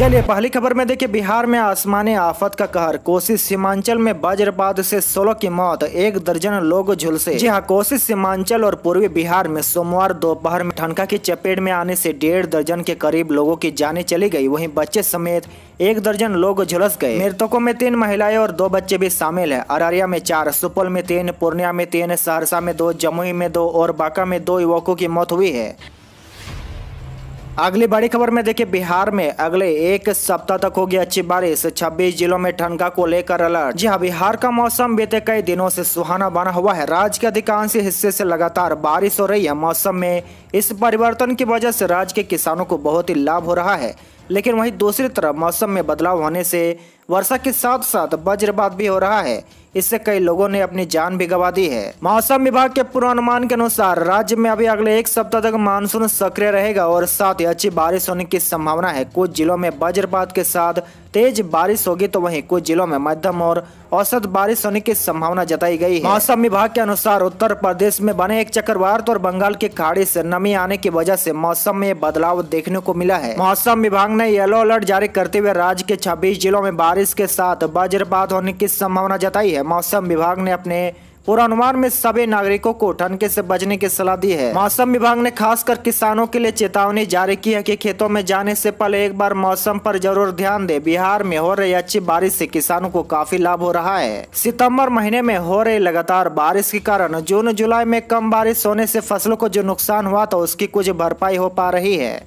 चलिए पहली खबर में देखिए बिहार में आसमानी आफत का कहर कोसी सीमांचल में वज्रपात से सोलह की मौत एक दर्जन लोग झुलसे जी हाँ कोसी सीमांचल और पूर्वी बिहार में सोमवार दोपहर में ठनका की चपेट में आने से डेढ़ दर्जन के करीब लोगों की जाने चली गई वहीं बच्चे समेत एक दर्जन लोग झुलस गए मृतकों में तीन महिलाएं और दो बच्चे भी शामिल है अररिया में चार सुपौल में तीन पूर्णिया में तीन सहरसा में दो जमुई में दो और बांका में दो युवकों की मौत हुई है अगली बड़ी खबर में देखिए बिहार में अगले एक सप्ताह तक होगी अच्छी बारिश 26 जिलों में ठनका को लेकर अलर्ट जी हाँ बिहार का मौसम बीते कई दिनों से सुहाना बना हुआ है राज्य के अधिकांश हिस्से से लगातार बारिश हो रही है मौसम में इस परिवर्तन की वजह से राज्य के किसानों को बहुत ही लाभ हो रहा है लेकिन वही दूसरी तरफ मौसम में बदलाव होने से वर्षा के साथ साथ वज्रपात भी हो रहा है इससे कई लोगों ने अपनी जान भी गवा दी है मौसम विभाग के पूर्वानुमान के अनुसार राज्य में अभी अगले एक सप्ताह तक मानसून सक्रिय रहेगा और साथ ही अच्छी बारिश होने की संभावना है कुछ जिलों में वज्रपात के साथ तेज बारिश होगी तो वहीं कुछ जिलों में मध्यम और औसत बारिश होने की संभावना जताई गई है मौसम विभाग के अनुसार उत्तर प्रदेश में बने एक चक्रवात और बंगाल की खाड़ी से नमी आने की वजह से मौसम में बदलाव देखने को मिला है मौसम विभाग ने येलो अलर्ट जारी करते हुए राज्य के 26 जिलों में बारिश के साथ वज्रपात होने की संभावना जताई है है मौसम विभाग ने अपने पूर्वानुमान में सभी नागरिकों को ठंडे से बचने की सलाह दी है मौसम विभाग ने खासकर किसानों के लिए चेतावनी जारी की है कि खेतों में जाने से पहले एक बार मौसम पर जरूर ध्यान दें बिहार में हो रही अच्छी बारिश से किसानों को काफी लाभ हो रहा है सितंबर महीने में हो रही लगातार बारिश के कारण जून जुलाई में कम बारिश होने ऐसी फसलों को जो नुकसान हुआ था उसकी कुछ भरपाई हो पा रही है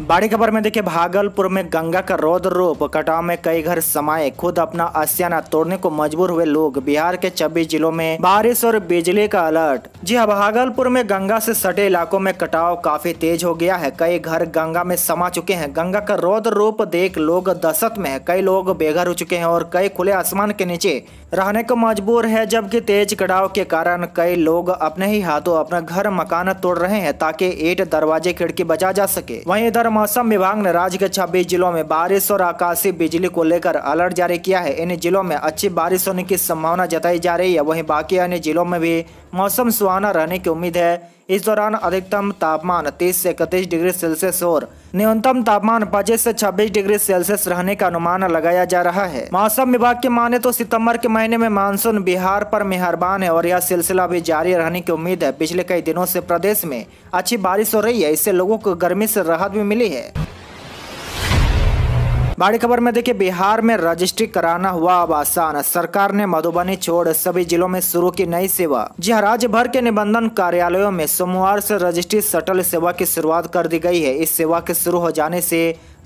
बड़ी खबर में देखिए भागलपुर में गंगा का रौद्र रूप कटाव में कई घर समाये खुद अपना आसियाना तोड़ने को मजबूर हुए लोग बिहार के 26 जिलों में बारिश और बिजली का अलर्ट जी हाँ भागलपुर में गंगा से सटे इलाकों में कटाव काफी तेज हो गया है कई घर गंगा में समा चुके हैं गंगा का रौद्र रूप देख लोग दशत में है कई लोग बेघर हो चुके हैं और कई खुले आसमान के नीचे रहने को मजबूर है जबकि तेज कटाव के कारण कई लोग अपने ही हाथों अपना घर मकान तोड़ रहे हैं ताकि ईट दरवाजे खिड़की बचा जा सके वही इधर इधर मौसम विभाग ने राज्य के छब्बीस जिलों में बारिश और आकाशीय बिजली को लेकर अलर्ट जारी किया है इन जिलों में अच्छी बारिश होने की संभावना जताई जा रही है वहीं बाकी अन्य जिलों में भी मौसम सुहाना रहने की उम्मीद है इस दौरान अधिकतम तापमान तीस से इकतीस डिग्री सेल्सियस और न्यूनतम तापमान पच्चीस से छब्बीस डिग्री सेल्सियस रहने का अनुमान लगाया जा रहा है मौसम विभाग के माने तो सितंबर के महीने में मानसून बिहार पर मेहरबान है और यह सिलसिला भी जारी रहने की उम्मीद है पिछले कई दिनों से प्रदेश में अच्छी बारिश हो रही है इससे लोगों को गर्मी से राहत भी मिली है बड़ी खबर में देखिए बिहार में रजिस्ट्री कराना हुआ अब आसान सरकार ने मधुबनी छोड़ सभी जिलों में शुरू की नई सेवा जी हाँ, राज्य भर के निबंधन कार्यालयों में सोमवार से रजिस्ट्री सटल सेवा की शुरुआत कर दी गई है इस सेवा के शुरू हो जाने से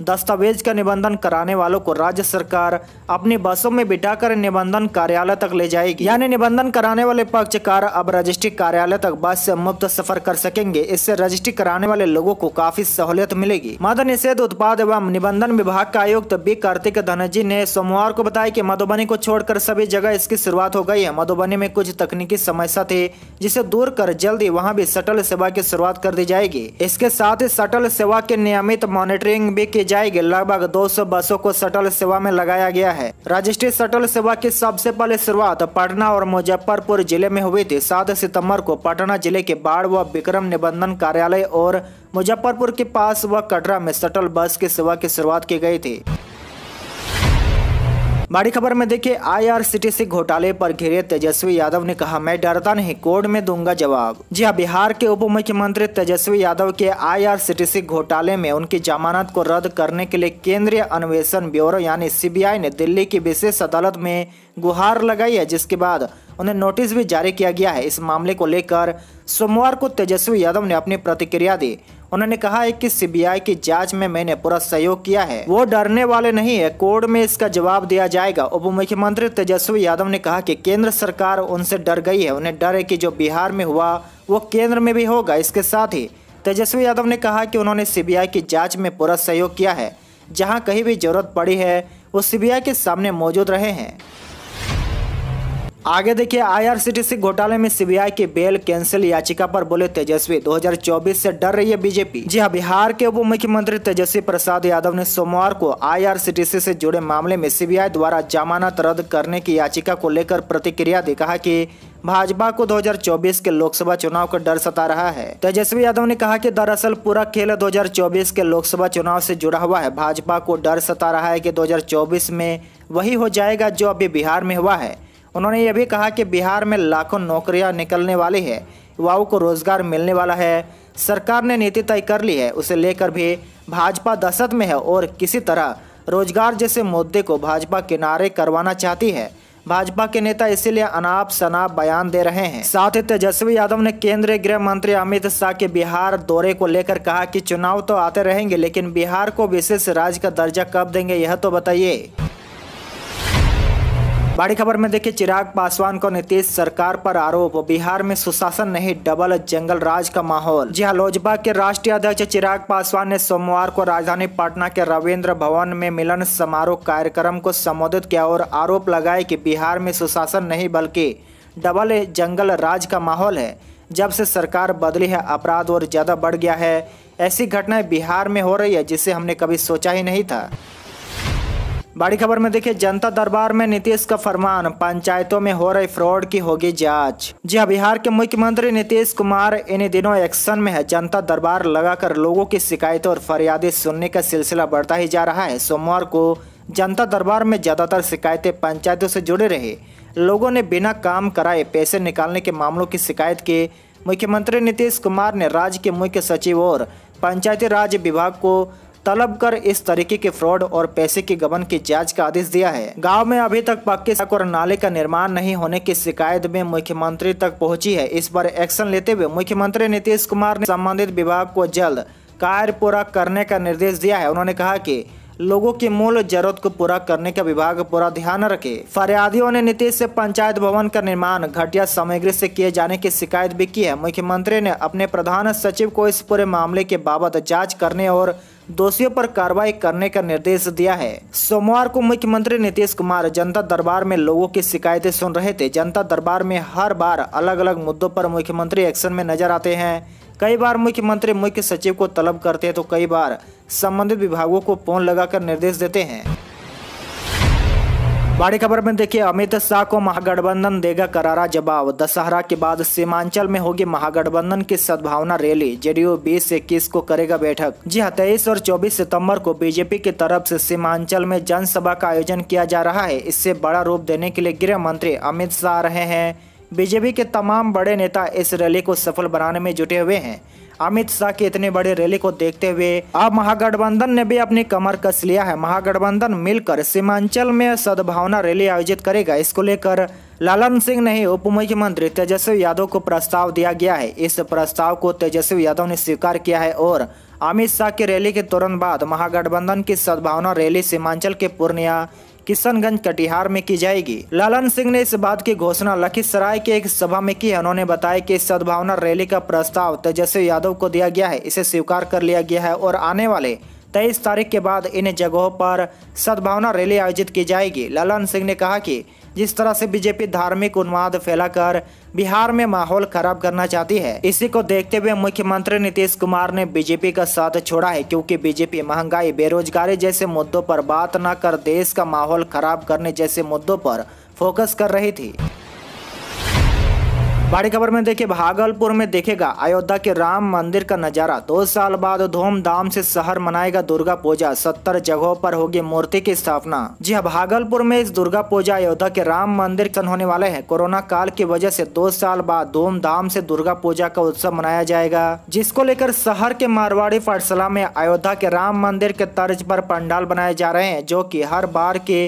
दस्तावेज का निबंधन कराने वालों को राज्य सरकार अपनी बसों में बिठाकर निबंधन कार्यालय तक ले जाएगी यानी निबंधन कराने वाले पक्षकार अब रजिस्ट्री कार्यालय तक बस से मुफ्त सफर कर सकेंगे इससे रजिस्ट्री कराने वाले लोगों को काफी सहूलियत मिलेगी मद निषेध उत्पाद एवं निबंधन विभाग का आयोग आयुक्त बी कार्तिक धनजी ने सोमवार को बताया कि मधुबनी को छोड़कर सभी जगह इसकी शुरुआत हो गई है मधुबनी में कुछ तकनीकी समस्या थी जिसे दूर कर जल्दी वहां भी सटल सेवा की शुरुआत कर दी जाएगी इसके साथ ही सटल सेवा के नियमित मॉनिटरिंग भी की जाएगी लगभग दो बसों को सटल सेवा में लगाया गया है रजिस्ट्री सटल सेवा की सबसे पहले शुरुआत पटना और मुजफ्फरपुर जिले में हुई थी सात सितम्बर को पटना जिले के बाढ़ व विक्रम निबंधन कार्यालय और मुजफ्फरपुर के पास व कटरा में शटल बस के सेवा की शुरुआत की गई थी बड़ी खबर में देखिए आईआरसीटीसी घोटाले पर घिरे तेजस्वी यादव ने कहा मैं डरता नहीं कोर्ट में दूंगा जवाब जी हाँ बिहार के उप मुख्यमंत्री तेजस्वी यादव के आईआरसीटीसी घोटाले में उनकी जमानत को रद्द करने के लिए केंद्रीय अन्वेषण ब्यूरो यानी सीबीआई ने दिल्ली की विशेष अदालत में गुहार लगाई है जिसके बाद उन्हें नोटिस भी जारी किया गया है इस मामले को लेकर सोमवार को तेजस्वी यादव ने अपनी प्रतिक्रिया दी उन्होंने कहा है कि सीबीआई की जांच में मैंने पूरा सहयोग किया है वो डरने वाले नहीं है कोर्ट में इसका जवाब दिया जाएगा उप मुख्यमंत्री तेजस्वी यादव ने कहा कि केंद्र सरकार उनसे डर गई है उन्हें डर है कि जो बिहार में हुआ वो केंद्र में भी होगा इसके साथ ही तेजस्वी यादव ने कहा कि उन्होंने सीबीआई की जाँच में पूरा सहयोग किया है जहाँ कहीं भी जरूरत पड़ी है वो सीबीआई के सामने मौजूद रहे हैं आगे देखिए आईआरसीटीसी घोटाले में सीबीआई की बेल कैंसिल याचिका पर बोले तेजस्वी 2024 से डर रही है बीजेपी जी हाँ बिहार के उप मुख्यमंत्री तेजस्वी प्रसाद यादव ने सोमवार को आईआरसीटीसी से जुड़े मामले में सीबीआई द्वारा जमानत रद्द करने की याचिका को लेकर प्रतिक्रिया दी कहा कि भाजपा को 2024 के लोकसभा चुनाव का डर सता रहा है तेजस्वी यादव ने कहा कि दरअसल पूरा खेल 2024 के लोकसभा चुनाव से जुड़ा हुआ है भाजपा को डर सता रहा है कि 2024 में वही हो जाएगा जो अभी बिहार में हुआ है उन्होंने ये भी कहा कि बिहार में लाखों नौकरियां निकलने वाली है युवाओं को रोजगार मिलने वाला है सरकार ने नीति तय कर ली है उसे लेकर भी भाजपा दशत में है और किसी तरह रोजगार जैसे मुद्दे को भाजपा किनारे करवाना चाहती है भाजपा के नेता इसीलिए अनाप शनाप बयान दे रहे हैं साथ ही तेजस्वी यादव ने केंद्रीय गृह मंत्री अमित शाह के बिहार दौरे को लेकर कहा कि चुनाव तो आते रहेंगे लेकिन बिहार को विशेष राज्य का दर्जा कब देंगे यह तो बताइए बड़ी खबर में देखिए चिराग पासवान को नीतीश सरकार पर आरोप बिहार में सुशासन नहीं डबल जंगल राज का माहौल जी हाँ लोजपा के राष्ट्रीय अध्यक्ष चिराग पासवान ने सोमवार को राजधानी पटना के रविंद्र भवन में मिलन समारोह कार्यक्रम को संबोधित किया और आरोप लगाए कि बिहार में सुशासन नहीं बल्कि डबल जंगल राज का माहौल है जब से सरकार बदली है अपराध और ज्यादा बढ़ गया है ऐसी घटनाएं बिहार में हो रही है जिसे हमने कभी सोचा ही नहीं था बड़ी खबर में देखिए जनता दरबार में नीतीश का फरमान पंचायतों में हो रहे फ्रॉड की होगी जांच जी हाँ बिहार के मुख्यमंत्री नीतीश कुमार इन दिनों एक्शन में है जनता दरबार लगाकर लोगों की शिकायतों और फरियादें सुनने का सिलसिला बढ़ता ही जा रहा है सोमवार को जनता दरबार में ज्यादातर शिकायतें पंचायतों से जुड़े रहे लोगों ने बिना काम कराए पैसे निकालने के मामलों की शिकायत के मुख्यमंत्री नीतीश कुमार ने राज्य के मुख्य सचिव और पंचायती राज विभाग को तलब कर इस तरीके के फ्रॉड और पैसे के गबन की जांच का आदेश दिया है गाँव में अभी तक पक्के सड़क और नाले का निर्माण नहीं होने की शिकायत में मुख्यमंत्री तक पहुँची है इस पर एक्शन लेते हुए मुख्यमंत्री नीतीश कुमार ने संबंधित विभाग को जल्द कार्य पूरा करने का निर्देश दिया है उन्होंने कहा कि लोगों की मूल जरूरत को पूरा करने का विभाग पूरा ध्यान रखे फरियादियों ने नीतीश से पंचायत भवन का निर्माण घटिया सामग्री से किए जाने की शिकायत भी की है मुख्यमंत्री ने अपने प्रधान सचिव को इस पूरे मामले के बाबत जांच करने और दोषियों पर कार्रवाई करने का निर्देश दिया है सोमवार को मुख्यमंत्री नीतीश कुमार जनता दरबार में लोगों की शिकायतें सुन रहे थे जनता दरबार में हर बार अलग अलग मुद्दों पर मुख्यमंत्री एक्शन में नजर आते हैं कई बार मुख्यमंत्री मुख्य सचिव को तलब करते हैं तो कई बार संबंधित विभागों को फोन लगाकर निर्देश देते हैं बड़ी खबर में देखिए अमित शाह को महागठबंधन देगा करारा जवाब दशहरा के बाद सीमांचल में होगी महागठबंधन की सद्भावना रैली जेडीयू बीस से इक्कीस को करेगा बैठक जी हाँ तेईस और चौबीस सितम्बर को बीजेपी की तरफ से सीमांचल में जनसभा का आयोजन किया जा रहा है इससे बड़ा रूप देने के लिए गृह मंत्री अमित शाह रहे हैं बीजेपी के तमाम बड़े नेता इस रैली को सफल बनाने में जुटे हुए हैं अमित शाह के इतने बड़े रैली को देखते हुए अब महागठबंधन ने भी अपनी कमर कस लिया है महागठबंधन मिलकर सीमांचल में सद्भावना रैली आयोजित करेगा इसको लेकर लालन सिंह नहीं उप मुख्यमंत्री तेजस्वी यादव को प्रस्ताव दिया गया है इस प्रस्ताव को तेजस्वी यादव ने स्वीकार किया है और अमित शाह की रैली के तुरंत बाद महागठबंधन की सद्भावना रैली सीमांचल के पूर्णिया किशनगंज कटिहार में की जाएगी ललन सिंह ने इस बात की घोषणा लखीसराय के एक सभा में की उन्होंने बताया की सद्भावना रैली का प्रस्ताव तेजस्वी यादव को दिया गया है इसे स्वीकार कर लिया गया है और आने वाले तेईस तारीख के बाद इन जगहों पर सद्भावना रैली आयोजित की जाएगी ललन सिंह ने कहा की जिस तरह से बीजेपी धार्मिक उन्माद फैलाकर बिहार में माहौल खराब करना चाहती है इसी को देखते हुए मुख्यमंत्री नीतीश कुमार ने बीजेपी का साथ छोड़ा है क्योंकि बीजेपी महंगाई बेरोजगारी जैसे मुद्दों पर बात न कर देश का माहौल खराब करने जैसे मुद्दों पर फोकस कर रही थी बड़ी खबर में देखिए भागलपुर में देखेगा अयोध्या के राम मंदिर का नजारा दो साल बाद धूमधाम से शहर मनाएगा दुर्गा पूजा सत्तर जगहों पर होगी मूर्ति की स्थापना जी हाँ भागलपुर में इस दुर्गा पूजा अयोध्या के राम मंदिर होने वाले हैं कोरोना काल की वजह से दो साल बाद धूमधाम से दुर्गा पूजा का उत्सव मनाया जाएगा जिसको लेकर शहर के मारवाड़ी फरसला में अयोध्या के राम मंदिर के तर्ज पर पंडाल बनाए जा रहे हैं जो की हर बार के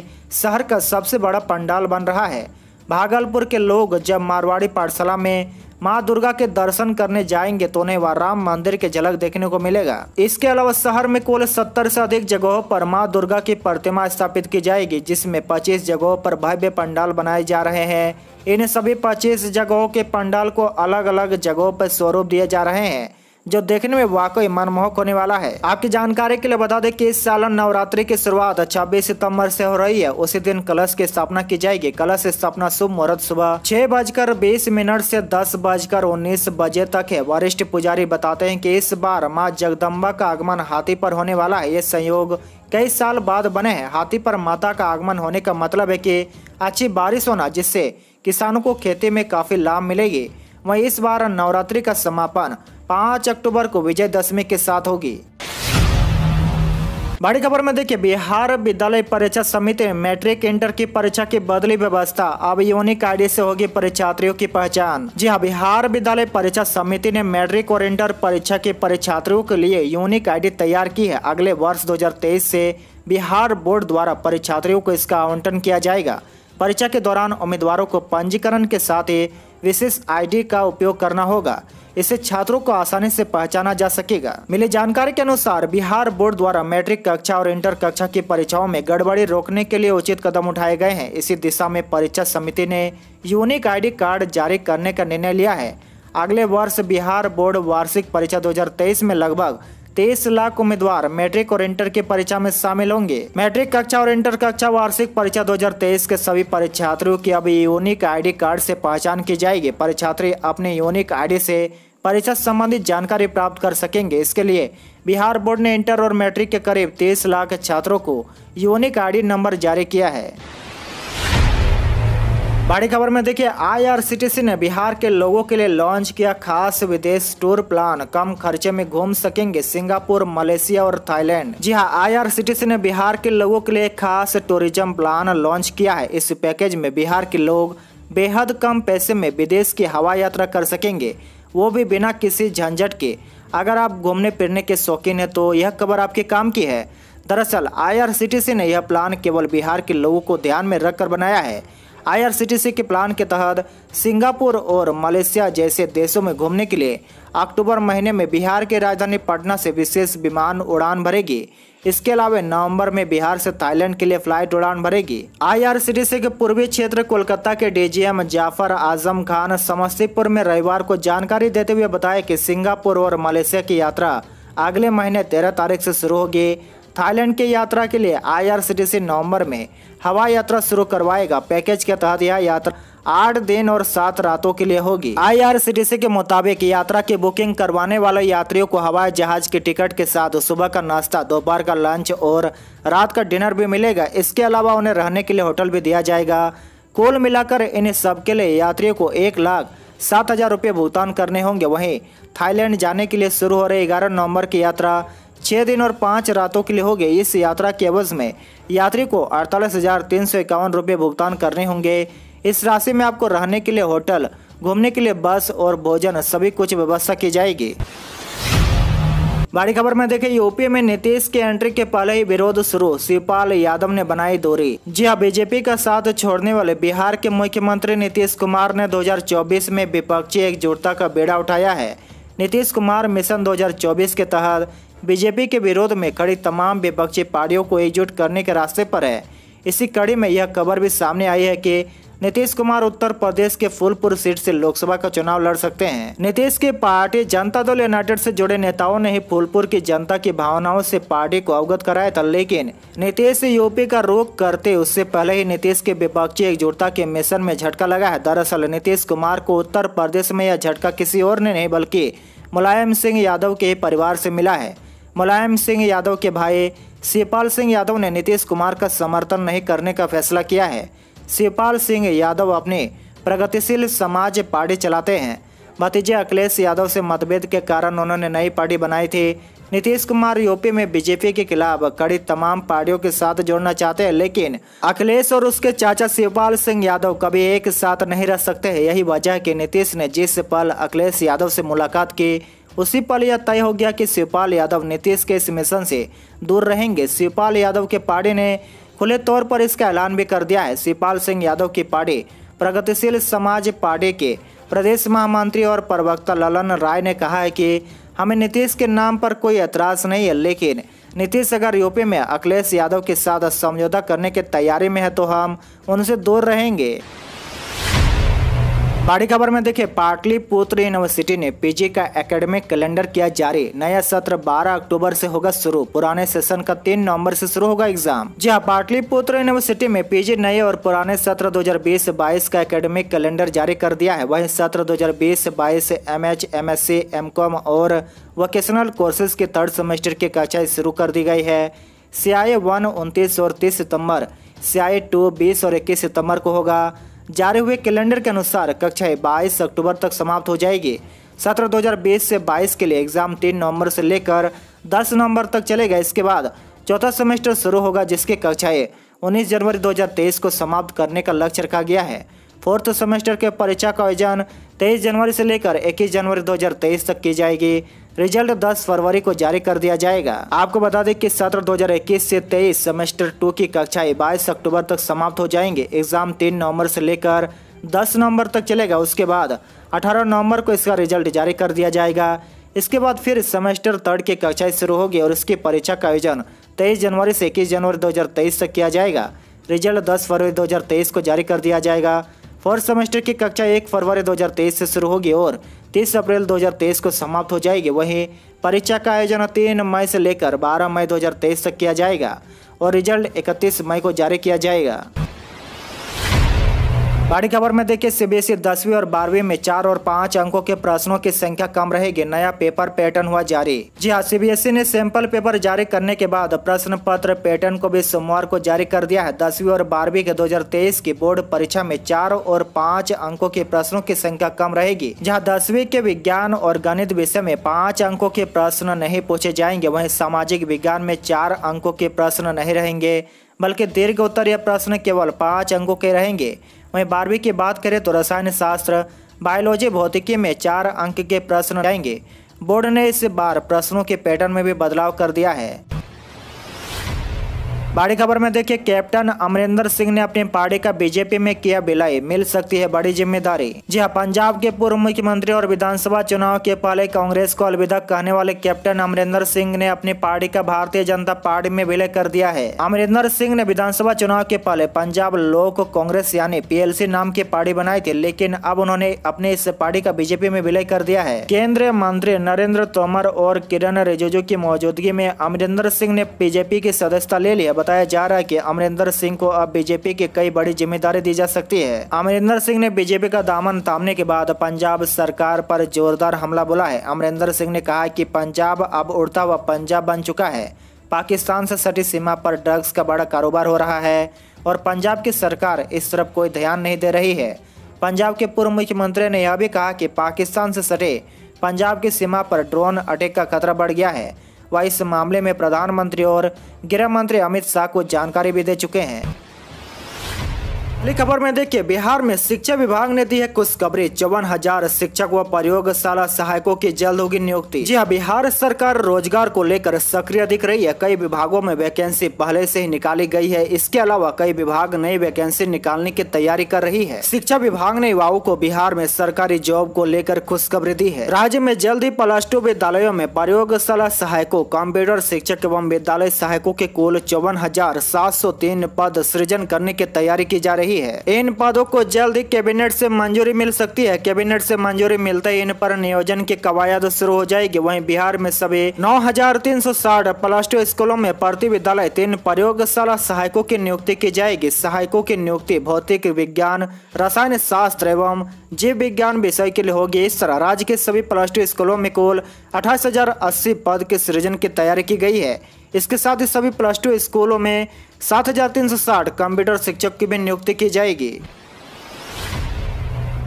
शहर का सबसे बड़ा पंडाल बन रहा है भागलपुर के लोग जब मारवाड़ी पाठशाला में माँ दुर्गा के दर्शन करने जाएंगे तो उन्हें वह राम मंदिर के झलक देखने को मिलेगा इसके अलावा शहर में कुल सत्तर से अधिक जगहों पर माँ दुर्गा की प्रतिमा स्थापित की जाएगी जिसमें पच्चीस जगहों पर भव्य पंडाल बनाए जा रहे हैं इन सभी पच्चीस जगहों के पंडाल को अलग अलग जगहों पर स्वरूप दिए जा रहे हैं जो देखने में वाकई मनमोहक होने वाला है आपकी जानकारी के लिए बता दें कि इस साल नवरात्रि की शुरुआत छब्बीस सितम्बर से हो रही है उसी दिन कलश की स्थापना की जाएगी कलश स्थापना शुभ मुहूर्त सुबह छह बजकर बीस मिनट ऐसी दस बजकर उन्नीस बजे तक है वरिष्ठ पुजारी बताते हैं की इस बार माँ जगदम्बा का आगमन हाथी पर होने वाला है ये संयोग कई साल बाद बने हैं हाथी पर माता का आगमन होने का मतलब है की अच्छी बारिश होना जिससे किसानों को खेती में काफ़ी लाभ मिलेगी वही इस बार नवरात्रि का समापन पांच अक्टूबर को विजय दशमी के साथ होगी बड़ी खबर में देखिए बिहार विद्यालय परीक्षा समिति में मैट्रिक इंटर की परीक्षा की बदली व्यवस्था अब यूनिक आई से होगी परीक्षार्थियों की पहचान जी हाँ बिहार विद्यालय परीक्षा समिति ने मैट्रिक और इंटर परीक्षा के परीक्षार्थियों के लिए यूनिक आई तैयार की है अगले वर्ष 2023 से बिहार बोर्ड द्वारा परीक्षार्थियों को इसका आवंटन किया जाएगा परीक्षा के दौरान उम्मीदवारों को पंजीकरण के साथ ही विशेष आईडी का उपयोग करना होगा इसे छात्रों को आसानी से पहचाना जा सकेगा मिली जानकारी के अनुसार बिहार बोर्ड द्वारा मैट्रिक कक्षा और इंटर कक्षा की परीक्षाओं में गड़बड़ी रोकने के लिए उचित कदम उठाए गए हैं इसी दिशा में परीक्षा समिति ने यूनिक आईडी कार्ड जारी करने का निर्णय लिया है अगले वर्ष बिहार बोर्ड वार्षिक परीक्षा दो में लगभग तेईस लाख उम्मीदवार मैट्रिक और इंटर की परीक्षा में शामिल होंगे मैट्रिक कक्षा और इंटर कक्षा वार्षिक परीक्षा 2023 के सभी परीक्षार्थियों की अब यूनिक आईडी कार्ड से पहचान की जाएगी परीक्षार्थी अपने यूनिक आईडी से परीक्षा संबंधित जानकारी प्राप्त कर सकेंगे इसके लिए बिहार बोर्ड ने इंटर और मैट्रिक के करीब तेईस लाख छात्रों को यूनिक आई नंबर जारी किया है बड़ी खबर में देखिए आईआरसीटीसी ने बिहार के लोगों के लिए लॉन्च किया खास विदेश टूर प्लान कम खर्चे में घूम सकेंगे सिंगापुर मलेशिया और थाईलैंड जी हां आईआरसीटीसी ने बिहार के लोगों के लिए खास टूरिज्म प्लान लॉन्च किया है इस पैकेज में बिहार के लोग बेहद कम पैसे में विदेश की हवाई यात्रा कर सकेंगे वो भी बिना किसी झंझट के अगर आप घूमने फिरने के शौकीन हैं तो यह खबर आपके काम की है दरअसल आई ने यह प्लान केवल बिहार के लोगों को ध्यान में रखकर बनाया है आईआरसीटीसी के प्लान के तहत सिंगापुर और मलेशिया जैसे देशों में घूमने के लिए अक्टूबर महीने में बिहार की राजधानी पटना से विशेष विमान उड़ान भरेगी इसके अलावा नवंबर में बिहार से थाईलैंड के लिए फ्लाइट उड़ान भरेगी आईआरसीटीसी के पूर्वी क्षेत्र कोलकाता के डीजीएम जाफर आजम खान समस्तीपुर में रविवार को जानकारी देते हुए बताया कि सिंगापुर और मलेशिया की यात्रा अगले महीने तेरह तारीख से शुरू होगी थाईलैंड के यात्रा के लिए आईआरसीटीसी नवंबर में हवाई यात्रा शुरू करवाएगा पैकेज के तहत यह यात्रा आठ दिन और सात रातों के लिए होगी आईआरसीटीसी के मुताबिक यात्रा की बुकिंग करवाने वाले यात्रियों को हवाई जहाज के टिकट के साथ सुबह का नाश्ता दोपहर का लंच और रात का डिनर भी मिलेगा इसके अलावा उन्हें रहने के लिए होटल भी दिया जाएगा कुल मिलाकर इन सबके लिए यात्रियों को एक लाख सात हजार रुपये भुगतान करने होंगे वहीं थाईलैंड जाने के लिए शुरू हो रही ग्यारह नवंबर की यात्रा छः दिन और पाँच रातों के लिए होगी इस यात्रा के अवज में यात्री को अड़तालीस हज़ार तीन सौ इक्यावन रुपये भुगतान करने होंगे इस राशि में आपको रहने के लिए होटल घूमने के लिए बस और भोजन सभी कुछ व्यवस्था की जाएगी बड़ी खबर में देखें यूपी में नीतीश के एंट्री के पहले ही विरोध शुरू शिवपाल यादव ने बनाई दूरी जी हाँ बीजेपी का साथ छोड़ने वाले बिहार के मुख्यमंत्री नीतीश कुमार ने 2024 में विपक्षी एकजुटता का बेड़ा उठाया है नीतीश कुमार मिशन 2024 के तहत बीजेपी के विरोध में खड़ी तमाम विपक्षी पार्टियों को एकजुट करने के रास्ते पर है इसी कड़ी में यह खबर भी सामने आई है कि नीतीश कुमार उत्तर प्रदेश के फूलपुर सीट से लोकसभा का चुनाव लड़ सकते हैं नीतीश की पार्टी जनता दल यूनाइटेड से जुड़े नेताओं ने ही फूलपुर की जनता की भावनाओं से पार्टी को अवगत कराया था लेकिन नीतीश यूपी का रोक करते उससे पहले ही नीतीश के विपक्षी एकजुटता के मिशन में झटका लगा है दरअसल नीतीश कुमार को उत्तर प्रदेश में यह झटका किसी और ने नहीं बल्कि मुलायम सिंह यादव के परिवार से मिला है मुलायम सिंह यादव के भाई शिवपाल सिंह यादव ने नीतीश कुमार का समर्थन नहीं करने का फैसला किया है शिवपाल सिंह यादव अपने प्रगतिशील समाज पार्टी चलाते हैं भतीजे अखिलेश यादव से मतभेद के कारण उन्होंने नई पार्टी बनाई थी नीतीश कुमार यूपी में बीजेपी के खिलाफ कड़ी तमाम पार्टियों के साथ जोड़ना चाहते हैं लेकिन अखिलेश और उसके चाचा शिवपाल सिंह यादव कभी एक साथ नहीं रह सकते हैं यही वजह है कि नीतीश ने जिस पल अखिलेश यादव से मुलाकात की उसी पल यह तय हो गया कि शिवपाल यादव नीतीश के इस मिशन से दूर रहेंगे शिवपाल यादव के पार्टी ने खुले तौर पर इसका ऐलान भी कर दिया है शिवपाल सिंह यादव की पार्टी प्रगतिशील समाज पार्टी के प्रदेश महामंत्री और प्रवक्ता ललन राय ने कहा है कि हमें नीतीश के नाम पर कोई एतराज़ नहीं है लेकिन नीतीश अगर यूपी में अखिलेश यादव के साथ समझौता करने की तैयारी में है तो हम उनसे दूर रहेंगे बड़ी खबर में देखिए पाटलिपुत्र यूनिवर्सिटी ने पीजी का एकेडमिक कैलेंडर किया जारी नया सत्र 12 अक्टूबर से होगा शुरू पुराने सेशन का 3 नवंबर से शुरू होगा एग्जाम जी हाँ पाटलिपुत्र यूनिवर्सिटी में पीजी नए और पुराने सत्र 2020-22 का एकेडमिक कैलेंडर जारी कर दिया है वहीं सत्र 2020-22 एमएच एम एमकॉम और वोकेशनल कोर्सेज के थर्ड सेमेस्टर की कक्षाएं शुरू कर दी गई है सीआई वन उनतीस और तीस सितम्बर सीआई टू बीस और इक्कीस सितम्बर को होगा जारी हुए कैलेंडर के अनुसार कक्षाएं बाईस अक्टूबर तक समाप्त हो जाएगी सत्र 2020 से 22 के लिए एग्जाम तीन नवंबर से लेकर 10 नवंबर तक चलेगा इसके बाद चौथा सेमेस्टर शुरू होगा जिसकी कक्षाएं 19 जनवरी 2023 को समाप्त करने का लक्ष्य रखा गया है फोर्थ सेमेस्टर के परीक्षा का आयोजन 23 जनवरी से लेकर 21 जनवरी 2023 तक की जाएगी रिजल्ट 10 फरवरी को जारी कर दिया जाएगा आपको बता दें कि सत्र 2021 से 23 सेमेस्टर टू की कक्षाएं बाईस अक्टूबर तक समाप्त हो जाएंगे एग्जाम 3 नवंबर से लेकर 10 नवंबर तक चलेगा उसके बाद 18 नवंबर को इसका रिजल्ट जारी कर दिया जाएगा इसके बाद फिर सेमेस्टर थर्ड की कक्षाएं शुरू होगी और इसकी परीक्षा का आयोजन तेईस जनवरी से इक्कीस जनवरी दो तक किया जाएगा रिजल्ट दस फरवरी दो को जारी कर दिया जाएगा फर्स्ट सेमेस्टर की कक्षा एक फरवरी 2023 से शुरू होगी और 30 अप्रैल 2023 को समाप्त हो जाएगी वहीं परीक्षा का आयोजन तीन मई से लेकर 12 मई 2023 तक किया जाएगा और रिजल्ट 31 मई को जारी किया जाएगा बड़ी खबर में देखिए सीबीएसई दसवीं और बारहवीं में चार और पाँच अंकों के प्रश्नों की संख्या कम रहेगी नया पेपर पैटर्न हुआ जारी जी हाँ सीबीएसई ने सैंपल पेपर जारी करने के बाद प्रश्न पत्र पैटर्न को भी सोमवार को जारी कर दिया है दसवीं और बारहवीं के 2023 की बोर्ड परीक्षा में चार और पाँच अंकों के प्रश्नों की संख्या कम रहेगी जहाँ दसवीं के विज्ञान और गणित विषय में पाँच अंकों के प्रश्न नहीं पूछे जाएंगे वही सामाजिक विज्ञान में चार अंकों के प्रश्न नहीं रहेंगे बल्कि दीर्घ उत्तर यह प्रश्न केवल पाँच अंकों के रहेंगे वहीं बारहवीं की बात करें तो रसायन शास्त्र बायोलॉजी भौतिकी में चार अंक के प्रश्न रहेंगे बोर्ड ने इस बार प्रश्नों के पैटर्न में भी बदलाव कर दिया है बड़ी खबर में देखिए कैप्टन अमरिंदर सिंह ने अपनी पार्टी का बीजेपी में किया विलय मिल सकती है बड़ी जिम्मेदारी जी हाँ पंजाब के पूर्व मुख्यमंत्री और विधानसभा चुनाव के पहले कांग्रेस को अलविदा कहने वाले कैप्टन अमरिंदर सिंह ने अपनी पार्टी का भारतीय जनता पार्टी में विलय कर दिया है अमरिंदर सिंह ने विधानसभा चुनाव के पहले पंजाब लोक कांग्रेस यानी पी नाम की पार्टी बनाई थी लेकिन अब उन्होंने अपने इस पार्टी का बीजेपी में विलय कर दिया है केंद्रीय मंत्री नरेंद्र तोमर और किरण रिजिजू की मौजूदगी में अमरिंदर सिंह ने बीजेपी की सदस्यता ले लिया बताया जा रहा है कि अमरिंदर सिंह को अब बीजेपी की कई बड़ी जिम्मेदारी दी जा सकती है अमरिंदर सिंह ने बीजेपी का दामन थामने के बाद पंजाब सरकार पर जोरदार हमला बोला है अमरिंदर सिंह ने कहा कि पंजाब अब उड़ता हुआ पंजाब बन चुका है पाकिस्तान से सटी सीमा पर ड्रग्स का बड़ा कारोबार हो रहा है और पंजाब की सरकार इस तरफ कोई ध्यान नहीं दे रही है पंजाब के पूर्व मुख्यमंत्री ने यह भी कहा कि पाकिस्तान से सटे पंजाब की सीमा पर ड्रोन अटैक का खतरा बढ़ गया है वह इस मामले में प्रधानमंत्री और गृह मंत्री अमित शाह को जानकारी भी दे चुके हैं अगली खबर में देखिए बिहार में शिक्षा विभाग ने दी है खबरें चौवन हजार शिक्षक व प्रयोगशाला सहायकों की जल्द होगी नियुक्ति जी हाँ बिहार सरकार रोजगार को लेकर सक्रिय दिख रही है कई विभागों में वैकेंसी पहले से ही निकाली गई है इसके अलावा कई विभाग नई वैकेंसी निकालने की तैयारी कर रही है शिक्षा विभाग ने युवाओं को बिहार में सरकारी जॉब को लेकर खुशखबरी दी है राज्य में जल्द ही प्लस टू विद्यालयों में प्रयोगशाला सहायकों कंप्यूटर शिक्षक एवं विद्यालय सहायकों के कुल चौवन हजार सात सौ तीन पद सृजन करने की तैयारी की जा रही रही है इन पदों को जल्द ही कैबिनेट से मंजूरी मिल सकती है कैबिनेट से मंजूरी मिलते ही इन पर नियोजन की कवायद शुरू हो जाएगी वहीं बिहार में सभी नौ प्लस टू स्कूलों में प्रति विद्यालय तीन प्रयोगशाला सहायकों की नियुक्ति की जाएगी सहायकों की नियुक्ति भौतिक विज्ञान रसायन शास्त्र एवं जीव विज्ञान विषय के लिए होगी इस तरह राज्य के सभी प्लस टू स्कूलों में कुल अठाईस पद के सृजन की तैयारी की गई है इसके साथ ही सभी प्लस टू स्कूलों में सात हजार तीन सौ साठ कंप्यूटर शिक्षक की भी नियुक्ति की जाएगी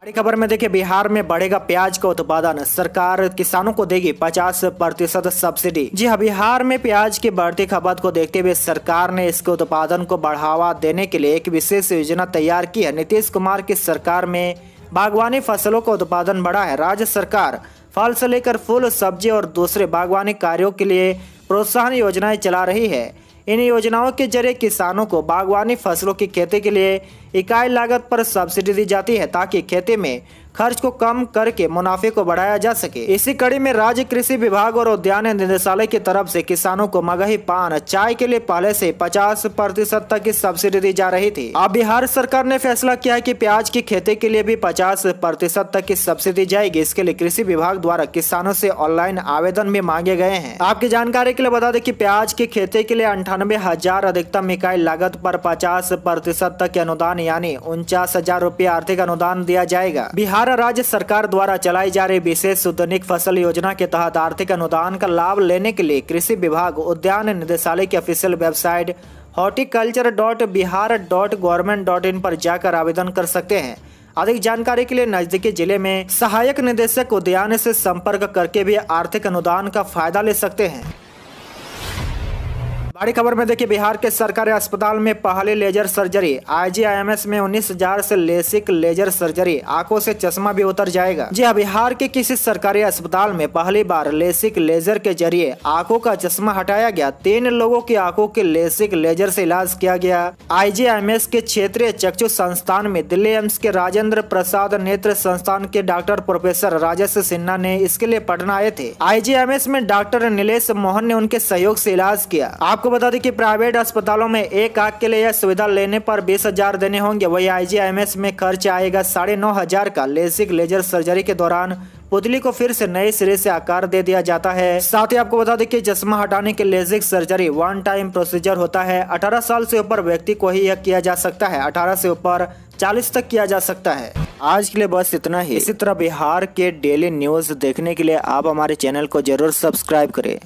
बड़ी खबर में देखिए बिहार में बढ़ेगा प्याज का उत्पादन सरकार किसानों को देगी 50 प्रतिशत सब्सिडी जी हाँ बिहार में प्याज की बढ़ती खपत को देखते हुए सरकार ने इसके उत्पादन को बढ़ावा देने के लिए एक विशेष योजना तैयार की है नीतीश कुमार की सरकार में बागवानी फसलों का उत्पादन बढ़ा है राज्य सरकार फल से लेकर फूल सब्जी और दूसरे बागवानी कार्यों के लिए प्रोत्साहन योजनाएं चला रही है इन योजनाओं के जरिए किसानों को बागवानी फसलों की खेती के लिए इकाई लागत पर सब्सिडी दी जाती है ताकि खेती में खर्च को कम करके मुनाफे को बढ़ाया जा सके इसी कड़ी में राज्य कृषि विभाग और उद्यान निदेशालय की तरफ से किसानों को मगही पान चाय के लिए पहले से 50 प्रतिशत तक की सब्सिडी दी जा रही थी अब बिहार सरकार ने फैसला किया कि प्याज की खेती के लिए भी 50 प्रतिशत तक की सब्सिडी जाएगी इसके लिए कृषि विभाग द्वारा किसानों ऐसी ऑनलाइन आवेदन भी मांगे गए हैं आपकी जानकारी के लिए बता दें की प्याज की खेती के लिए अंठानवे हजार अधिकतम इकाई लागत आरोप पचास प्रतिशत तक अनुदान यानी उनचास हजार आर्थिक अनुदान दिया जाएगा बिहार बिहार राज्य सरकार द्वारा चलाई जा रही विशेष सुदनिक फसल योजना के तहत आर्थिक अनुदान का लाभ लेने के लिए कृषि विभाग उद्यान निदेशालय की official website horticulture dot Bihar dot government dot in पर जाकर आवेदन कर सकते हैं अधिक जानकारी के लिए नजदीकी जिले में सहायक निदेशक उद्यान से संपर्क करके भी आर्थिक अनुदान का फायदा ले सकते हैं बड़ी खबर में देखिए बिहार के सरकारी अस्पताल में पहले लेजर सर्जरी आईजीआईएमएस में उन्नीस हजार लेसिक लेजर सर्जरी आंखों से चश्मा भी उतर जाएगा जी हाँ बिहार के किसी सरकारी अस्पताल में पहली बार लेसिक लेजर के जरिए आंखों का चश्मा हटाया गया तीन लोगों की आंखों के लेसिक लेजर से इलाज किया गया आईजीआईएमएस के क्षेत्रीय चक्षु संस्थान में दिल्ली एम्स के राजेंद्र प्रसाद नेत्र संस्थान के डॉक्टर प्रोफेसर राजेश सिन्हा ने इसके लिए पटना आए थे आई में डॉक्टर नीलेष मोहन ने उनके सहयोग ऐसी इलाज किया आप आपको बता दें कि प्राइवेट अस्पतालों में एक आग के लिए यह सुविधा लेने पर बीस हजार देने होंगे वही आईजीआईएमएस में खर्च आएगा साढ़े नौ हजार का लेसिक लेजर सर्जरी के दौरान पुतली को फिर से नए सिरे से आकार दे दिया जाता है साथ ही आपको बता दें कि चश्मा हटाने के LASIK surgery one time procedure होता है 18 साल से ऊपर व्यक्ति को ही यह किया जा सकता है 18 से ऊपर 40 तक किया जा सकता है आज के लिए बस इतना ही इसी तरह बिहार के डेली न्यूज देखने के लिए आप हमारे चैनल को जरूर सब्सक्राइब करें